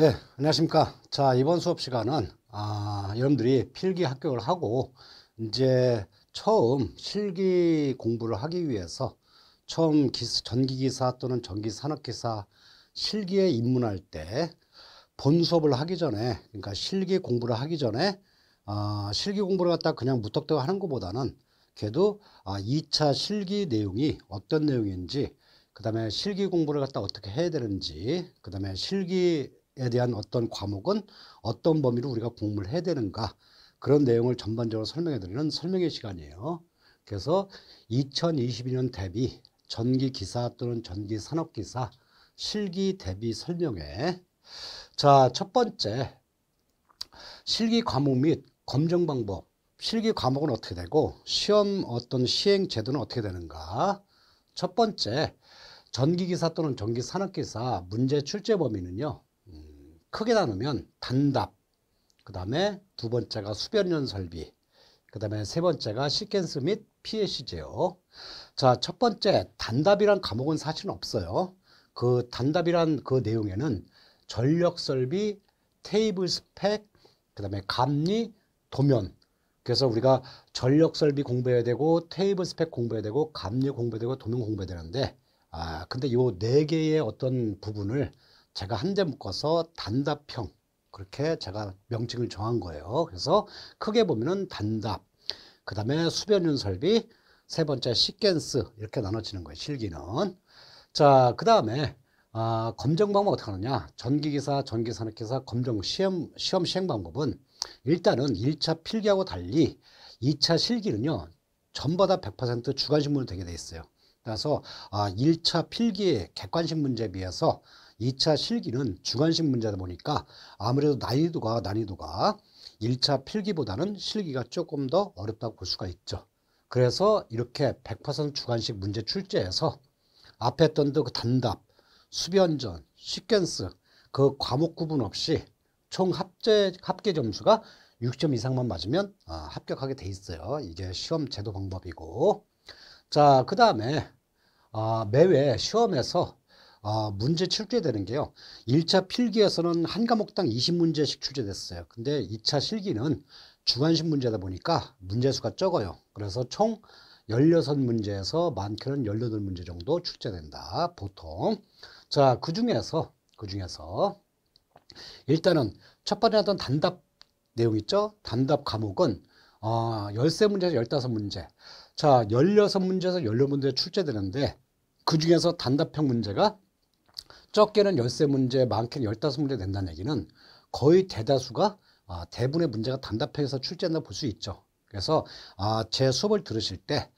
네, 안녕하십니까. 자, 이번 수업 시간은, 아, 여러분들이 필기 합격을 하고, 이제 처음 실기 공부를 하기 위해서, 처음 기스, 전기기사 또는 전기산업기사 실기에 입문할 때, 본 수업을 하기 전에, 그러니까 실기 공부를 하기 전에, 아, 실기 공부를 갖다 그냥 무턱대고 하는 것보다는, 그래도 아, 2차 실기 내용이 어떤 내용인지, 그 다음에 실기 공부를 갖다 어떻게 해야 되는지, 그 다음에 실기 에 대한 어떤 과목은 어떤 범위로 우리가 공부를 해야 되는가 그런 내용을 전반적으로 설명해 드리는 설명의 시간이에요. 그래서 2022년 대비 전기 기사 또는 전기 산업 기사 실기 대비 설명회. 자, 첫 번째 실기 과목 및 검정 방법. 실기 과목은 어떻게 되고 시험 어떤 시행 제도는 어떻게 되는가? 첫 번째 전기기사 또는 전기산업기사 문제 출제 범위는요. 크게 나누면 단답, 그 다음에 두 번째가 수변연 설비, 그 다음에 세 번째가 시퀀스 및 PAC제요. 자, 첫 번째 단답이란 과목은 사실은 없어요. 그 단답이란 그 내용에는 전력 설비, 테이블 스펙, 그 다음에 감리, 도면. 그래서 우리가 전력 설비 공부해야 되고 테이블 스펙 공부해야 되고 감리 공부해야 되고 도면 공부해야 되는데 아 근데 요 네 개의 어떤 부분을 제가 한 대 묶어서 단답형 그렇게 제가 명칭을 정한 거예요. 그래서 크게 보면은 단답, 그 다음에 수변윤설비, 세 번째 시퀀스 이렇게 나눠지는 거예요. 실기는. 자, 그 다음에 아, 검정 방법 어떻게 하느냐? 전기기사, 전기산업기사, 검정 시험, 시험 시행 방법은 일단은 1차 필기하고 달리 2차 실기는요, 전부 다 100% 주관식 문으로 되게 돼 있어요. 따라서 아, 1차 필기의 객관식 문제에 비해서 2차 실기는 주관식 문제다 보니까 아무래도 난이도가 난이도가 1차 필기보다는 실기가 조금 더 어렵다고 볼 수가 있죠. 그래서 이렇게 100% 주관식 문제 출제해서 앞에 했던 그 단답, 수변전, 시퀀스 그 과목 구분 없이 총 합제, 합계 점수가 6점 이상만 맞으면 아, 합격하게 돼 있어요. 이게 시험 제도 방법이고 자그 다음에 아, 매회 시험에서 아, 문제 출제되는 게요. 1차 필기에서는 한 과목당 20문제씩 출제됐어요. 근데 2차 실기는 주관식 문제다 보니까 문제수가 적어요. 그래서 총 16문제에서 많게는 18문제 정도 출제된다. 보통. 자, 그 중에서, 그 중에서 일단은 첫 번째 하던 단답 내용 있죠? 단답 과목은 어, 13문제에서 15문제. 자, 16문제에서 16문제 출제되는데 그 중에서 단답형 문제가 적게는 열세 문제 많게는 열다섯 문제 낸다는 얘기는 거의 대다수가 아, 대부분의 문제가 단답형에서 출제한다 볼 수 있죠. 그래서 아, 제 수업을 들으실 때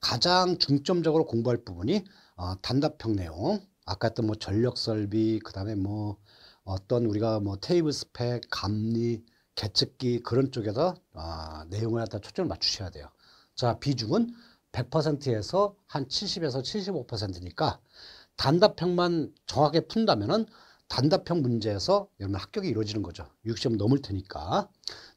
가장 중점적으로 공부할 부분이 아, 단답형 내용, 아까 했던 뭐 전력 설비, 그 다음에 뭐 어떤 우리가 뭐 테이블 스펙, 감리, 계측기 그런 쪽에서 아, 내용을 갖다 초점을 맞추셔야 돼요. 자, 비중은 100%에서 한 70에서 75%니까 단답형만 정확하게 푼다면은 단답형 문제에서 여러분 합격이 이루어지는 거죠. 60점 넘을 테니까.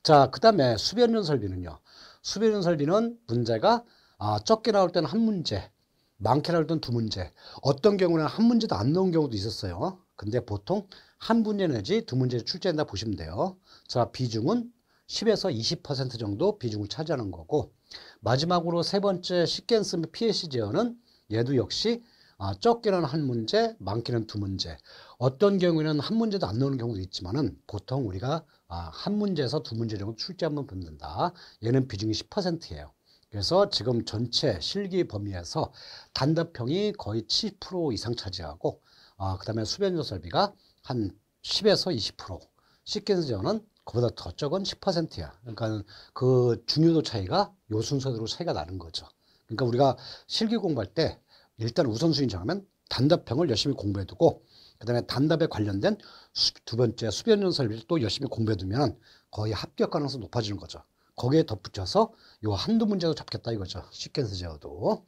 자, 그 다음에 수변연설비는요. 수변연설비는 문제가 아, 적게 나올 때는 한 문제, 많게 나올 때는 두 문제. 어떤 경우는 한 문제도 안 나온 경우도 있었어요. 근데 보통 한 문제 내지 두 문제 출제한다 보시면 돼요. 자, 비중은 10에서 20% 정도 비중을 차지하는 거고 마지막으로 세 번째 시퀀스 및 PLC 제어는 얘도 역시 아, 적게는 한 문제, 많게는 두 문제. 어떤 경우에는 한 문제도 안 나오는 경우도 있지만은 보통 우리가 아, 한 문제에서 두 문제 정도 출제 한번 붙는다. 얘는 비중이 10%예요. 그래서 지금 전체 실기 범위에서 단답형이 거의 70% 이상 차지하고 아, 그다음에 수변조설비가 한 10에서 20%, 시퀀스전은 그보다 더 적은 10%야. 그러니까 그 중요도 차이가 요 순서대로 차이가 나는 거죠. 그러니까 우리가 실기 공부할 때 일단 우선순위 정하면 단답형을 열심히 공부해두고 그 다음에 단답에 관련된 수, 두 번째 수변 연설비를 또 열심히 공부해두면 거의 합격 가능성이 높아지는 거죠. 거기에 덧붙여서 요 한두 문제도 잡겠다 이거죠. 쉽게 쓰셔도.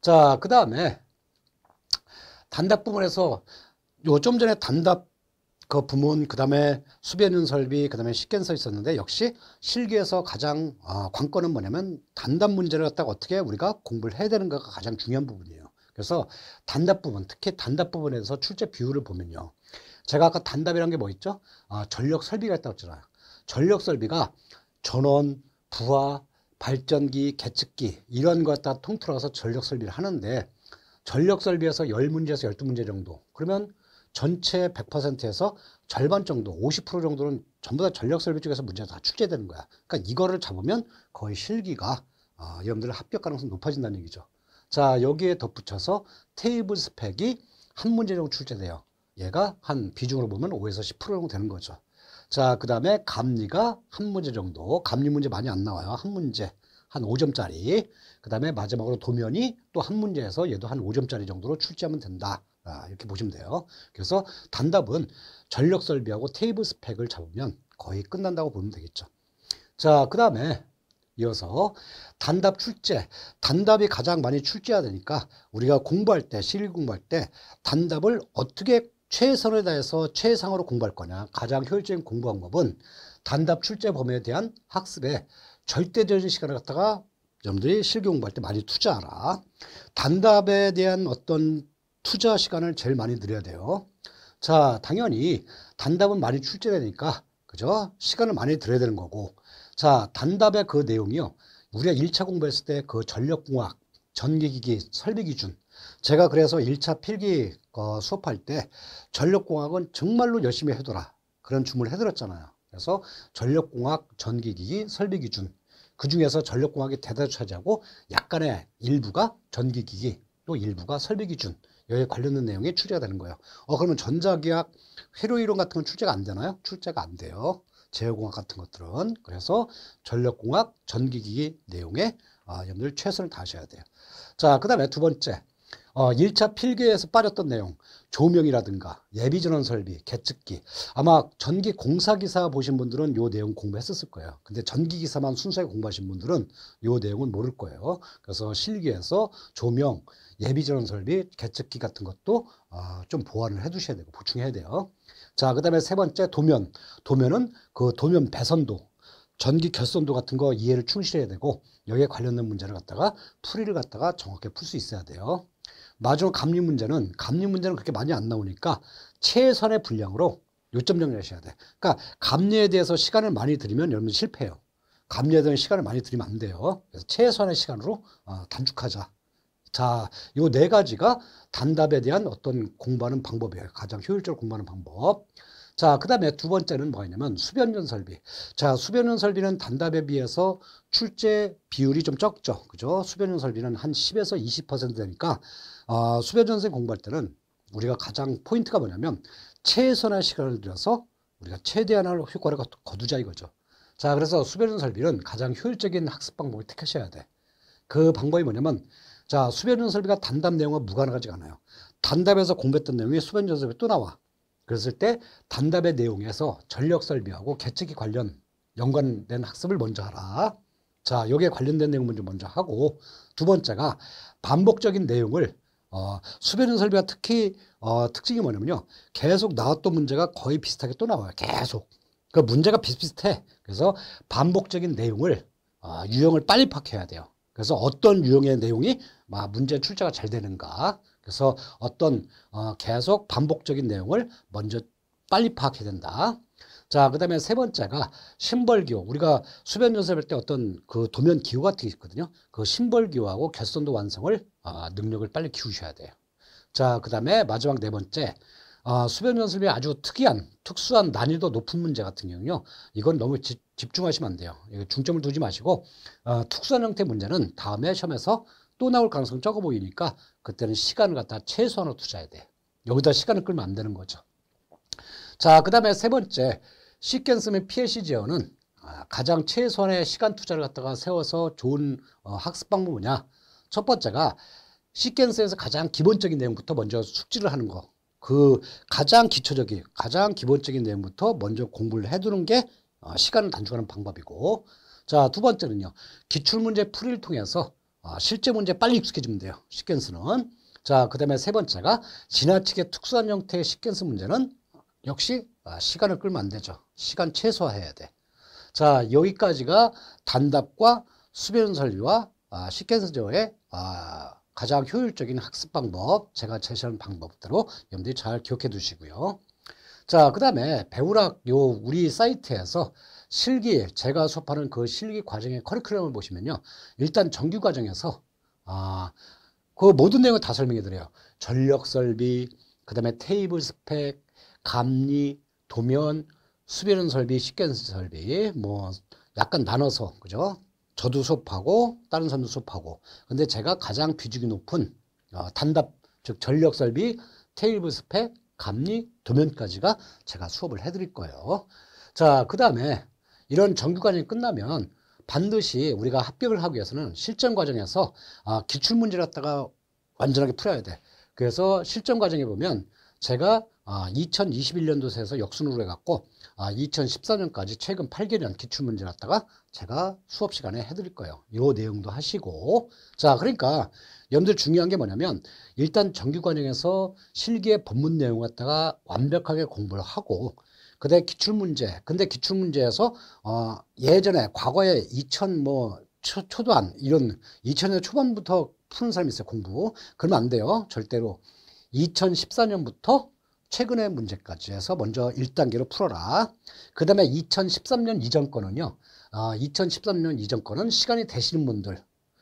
자, 그 다음에 단답 부분에서 요 좀 전에 단답 그 부문, 그 다음에 수변연설비, 그 다음에 식견서 있었는데 역시 실기에서 가장 아, 관건은 뭐냐면 단답 문제를 갖다가 어떻게 우리가 공부를 해야 되는가가 가장 중요한 부분이에요. 그래서 단답 부분, 특히 단답 부분에서 출제 비율을 보면요. 제가 아까 단답이란 게 뭐 있죠? 아, 전력 설비가 있다고 했잖아요. 전력 설비가 전원, 부하, 발전기, 계측기 이런 것다 통틀어서 전력 설비를 하는데 전력 설비에서 열문제에서 열두 문제 정도 그러면 전체 100%에서 절반 정도, 50% 정도는 전부 다 전력 설비 쪽에서 문제가 다출제되는 거야. 그러니까 이거를 잡으면 거의 실기가 어, 여러분들 합격 가능성이 높아진다는 얘기죠. 자, 여기에 덧붙여서 테이블 스펙이 한 문제 정도 출제돼요. 얘가 한 비중으로 보면 5에서 10% 정도 되는 거죠. 자, 그 다음에 감리가 한 문제 정도. 감리 문제 많이 안 나와요. 한 문제. 한 5점짜리. 그 다음에 마지막으로 도면이 또 한 문제에서 얘도 한 5점짜리 정도로 출제하면 된다. 아, 이렇게 보시면 돼요. 그래서 단답은 전력 설비하고 테이블 스펙을 잡으면 거의 끝난다고 보면 되겠죠. 자, 그 다음에 이어서 단답 출제, 단답이 가장 많이 출제해야되니까 우리가 공부할 때, 실기 공부할 때 단답을 어떻게 최선을 다해서 최상으로 공부할 거냐 가장 효율적인 공부 방법은 단답 출제 범위에 대한 학습에 절대적인 시간을 갖다가 여러분들이 실기 공부할 때 많이 투자하라 단답에 대한 어떤 투자 시간을 제일 많이 늘려야 돼요 자 당연히 단답은 많이 출제되니까 그죠 시간을 많이 들여야 되는 거고 자, 단답의 그 내용이요. 우리가 1차 공부했을 때 그 전력공학, 전기기기, 설비기준. 제가 그래서 1차 필기 어, 수업할 때 전력공학은 정말로 열심히 해둬라. 그런 주문을 해드렸잖아요. 그래서 전력공학, 전기기기, 설비기준. 그 중에서 전력공학이 대다수 차지하고 약간의 일부가 전기기기, 또 일부가 설비기준. 여기에 관련된 내용이 출제가 되는 거예요. 어, 그러면 전자기학, 회로이론 같은 건 출제가 안 되나요? 출제가 안 돼요. 제어공학 같은 것들은 그래서 전력공학, 전기기기 내용에 아, 여러분들 최선을 다하셔야 돼요. 자, 그 다음에 두 번째. 어, 1차 필기에서 빠졌던 내용, 조명이라든가 예비전원 설비, 계측기. 아마 전기 공사기사 보신 분들은 요 내용 공부했었을 거예요. 근데 전기기사만 순수하게 공부하신 분들은 요 내용은 모를 거예요. 그래서 실기에서 조명, 예비전 설비, 개측기 같은 것도 어, 좀 보완을 해두셔야 되고 보충해야 돼요. 자, 그 다음에 세 번째 도면. 도면은 그 도면 배선도, 전기 결선도 같은 거 이해를 충실해야 되고 여기에 관련된 문제를 갖다가 풀이를 갖다가 정확히 풀 수 있어야 돼요. 마지막 감리 문제는 감리 문제는 그렇게 많이 안 나오니까 최선의 분량으로 요점 정리하셔야 돼. 그러니까 감리에 대해서 시간을 많이 들이면 여러분 실패해요. 감리에 대한 시간을 많이 들이면 안 돼요. 그래서 최소한의 시간으로 아, 단축하자. 자, 요 네 가지가 단답에 대한 어떤 공부하는 방법이에요. 가장 효율적으로 공부하는 방법. 자, 그 다음에 두 번째는 뭐냐면 수변연설비. 자, 수변연설비는 단답에 비해서 출제 비율이 좀 적죠. 그죠? 수변연설비는 한 10에서 20% 되니까, 어, 아, 수변연설 공부할 때는 우리가 가장 포인트가 뭐냐면 최선의 시간을 들여서 우리가 최대한의 효과를 거두자 이거죠. 자, 그래서 수변연설비는 가장 효율적인 학습 방법을 택하셔야 돼. 그 방법이 뭐냐면 자, 수변 연설비가 단답 내용과 무관하지 않아요. 단답에서 공부했던 내용이 수변 연설비 또 나와. 그랬을 때 단답의 내용에서 전력 설비하고 계측이 관련 연관된 학습을 먼저 하라. 자, 여기에 관련된 내용 먼저 먼저 하고 두 번째가 반복적인 내용을 어, 수변 연설비가 특히 어, 특징이 뭐냐면요. 계속 나왔던 문제가 거의 비슷하게 또 나와요. 계속. 그 문제가 비슷비슷해. 그래서 반복적인 내용을 어, 유형을 빨리 파악해야 돼요. 그래서 어떤 유형의 내용이 문제 출제가 잘 되는가. 그래서 어떤 어, 계속 반복적인 내용을 먼저 빨리 파악해야 된다. 자, 그 다음에 세 번째가 심벌기호. 우리가 수변 연습할 때 어떤 그 도면 기호 같은 게 있거든요. 그 심벌기호하고 결선도 완성을, 아, 능력을 빨리 키우셔야 돼요. 자, 그 다음에 마지막 네 번째, 아, 수변 연습이 아주 특이한 특수한 난이도 높은 문제 같은 경우는요. 이건 너무 지, 집중하시면 안 돼요. 중점을 두지 마시고 어, 특수한 형태 문제는 다음에 시험에서 또 나올 가능성 이 적어 보이니까 그때는 시간을 갖다 최소한으로 투자해야 돼. 여기다 시간을 끌면 안 되는 거죠. 자, 그 다음에 세 번째 시퀀스 의 PLC 제어는 아, 가장 최소한의 시간 투자를 갖다가 세워서 좋은 어, 학습 방법은 뭐냐? 첫 번째가 시퀀스에서 가장 기본적인 내용부터 먼저 숙지를 하는 거. 그 가장 기초적인 가장 기본적인 내용부터 먼저 공부를 해두는 게 어, 시간을 단축하는 방법이고 자 두 번째는요 기출문제 풀이를 통해서 어, 실제 문제 빨리 익숙해지면 돼요 시퀀스는 자그 다음에 세 번째가 지나치게 특수한 형태의 시퀀스 문제는 역시 어, 시간을 끌면 안 되죠 시간 최소화해야 돼자 여기까지가 단답과 수변 설리와 시퀀스 저의 아, 가장 효율적인 학습 방법, 제가 제시하는 방법대로 여러분들이 잘 기억해 두시고요. 자, 그 다음에 배우락 요 우리 사이트에서 실기, 제가 수업하는 그 실기 과정의 커리큘럼을 보시면요. 일단 정규 과정에서, 아, 그 모든 내용을 다 설명해 드려요. 전력 설비, 그 다음에 테이블 스펙, 감리, 도면, 수비론 설비, 식견 설비, 뭐, 약간 나눠서, 그죠? 저도 수업하고 다른 사람도 수업하고 근데 제가 가장 비중이 높은 어, 단답 즉 전력 설비 테이블 스펙 감리 도면까지가 제가 수업을 해드릴 거예요 자그 다음에 이런 정규 과정이 끝나면 반드시 우리가 합격을 하기 위해서는 실전 과정에서 아, 기출 문제를 갖다가 완전하게 풀어야 돼 그래서 실전 과정에 보면 제가 아, 2021년도에서 역순으로 해갖고 아, 2014년까지 최근 8개년 기출문제 났다가 제가 수업 시간에 해드릴 거예요. 요 내용도 하시고. 자, 그러니까 여러분들 중요한 게 뭐냐면 일단 정규과정에서 실기의 본문 내용 갖다가 완벽하게 공부를 하고 그다 기출문제. 근데 기출문제에서 어, 예전에 과거에 2000 뭐 초, 초도한 이런 2000년 초반부터 푸는 사람이 있어요 공부 그러면 안 돼요 절대로 2014년부터 최근의 문제까지 해서 먼저 1단계로 풀어라. 그 다음에 2013년 이전 거는요. 아, 2013년 이전 거는 시간이 되시는 분들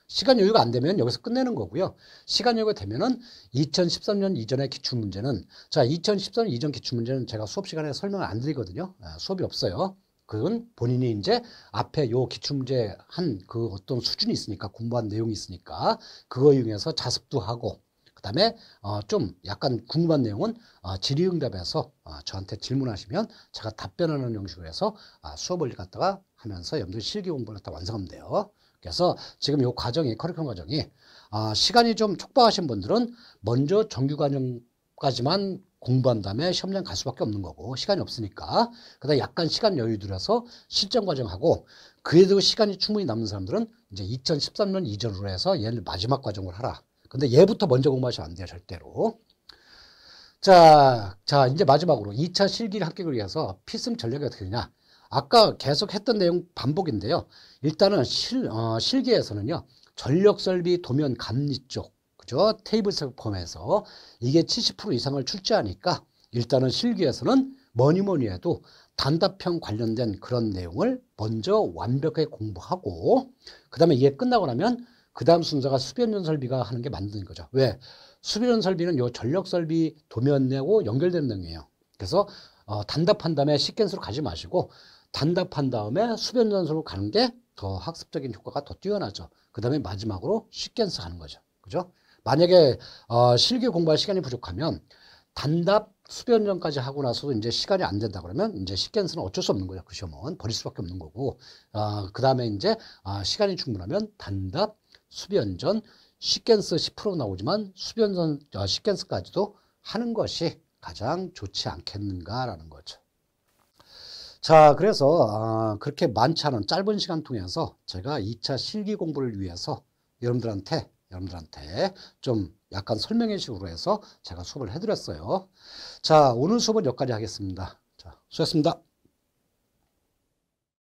시간 여유가 안 되면 여기서 끝내는 거고요. 시간 여유가 되면은 2013년 이전의 기출 문제는 자, 2013년 이전 기출 문제는 제가 수업 시간에 설명을 안 드리거든요. 아, 수업이 없어요. 그건 본인이 이제 앞에 요 기출 문제 한 그 어떤 수준이 있으니까 공부한 내용이 있으니까 그거 이용해서 자습도 하고 그 다음에 어, 좀 약간 궁금한 내용은 어, 질의응답에서 어, 저한테 질문하시면 제가 답변하는 형식으로 해서 아, 수업을 갖다가 하면서 염두에 실기 공부를 갖다 완성하면 돼요. 그래서 지금 이 과정이 커리큘럼 과정이 아, 시간이 좀 촉박하신 분들은 먼저 정규 과정까지만 공부한 다음에 시험장 갈 수밖에 없는 거고 시간이 없으니까 그다음 약간 시간 여유 들여서 실전 과정하고 그에도 시간이 충분히 남는 사람들은 이제 2013년 이전으로 해서 얘를 마지막 과정을 하라. 근데 얘부터 먼저 공부하시면 안 돼요, 절대로. 자, 자, 이제 마지막으로 2차 실기 합격을 위해서 필승 전략이 어떻게 되냐. 아까 계속 했던 내용 반복인데요. 일단은 실, 어, 실기에서는요, 전력 설비 도면 감리 쪽, 그죠? 테이블 색포함서 이게 70% 이상을 출제하니까 일단은 실기에서는 뭐니 뭐니 해도 단답형 관련된 그런 내용을 먼저 완벽하게 공부하고, 그 다음에 이게 끝나고 나면 그 다음 순서가 수변연설비가 하는 게 만드는 거죠. 왜? 수변연설비는 요 전력설비 도면하고 연결되는 내이에요 그래서 어, 단답한 다음에 시퀀스로 가지 마시고 단답한 다음에 수변연설로 가는 게 더 학습적인 효과가 더 뛰어나죠. 그 다음에 마지막으로 시퀀스 가는 거죠. 그죠? 만약에 어, 실기 공부할 시간이 부족하면 단답 수변전까지 하고 나서도 이제 시간이 안 된다 그러면 이제 시퀀스는 어쩔 수 없는 거죠그 시험은 버릴 수밖에 없는 거고, 어, 그 다음에 이제 아, 시간이 충분하면 단답 수변전, 시퀀스 10% 나오지만 수변전, 아, 시퀀스까지도 하는 것이 가장 좋지 않겠는가라는 거죠. 자, 그래서 아, 그렇게 많지 않은 짧은 시간 통해서 제가 2차 실기 공부를 위해서 여러분들한테 여러분들한테 좀 약간 설명의 식으로 해서 제가 수업을 해드렸어요. 자, 오늘 수업은 여기까지 하겠습니다. 자, 수고했습니다.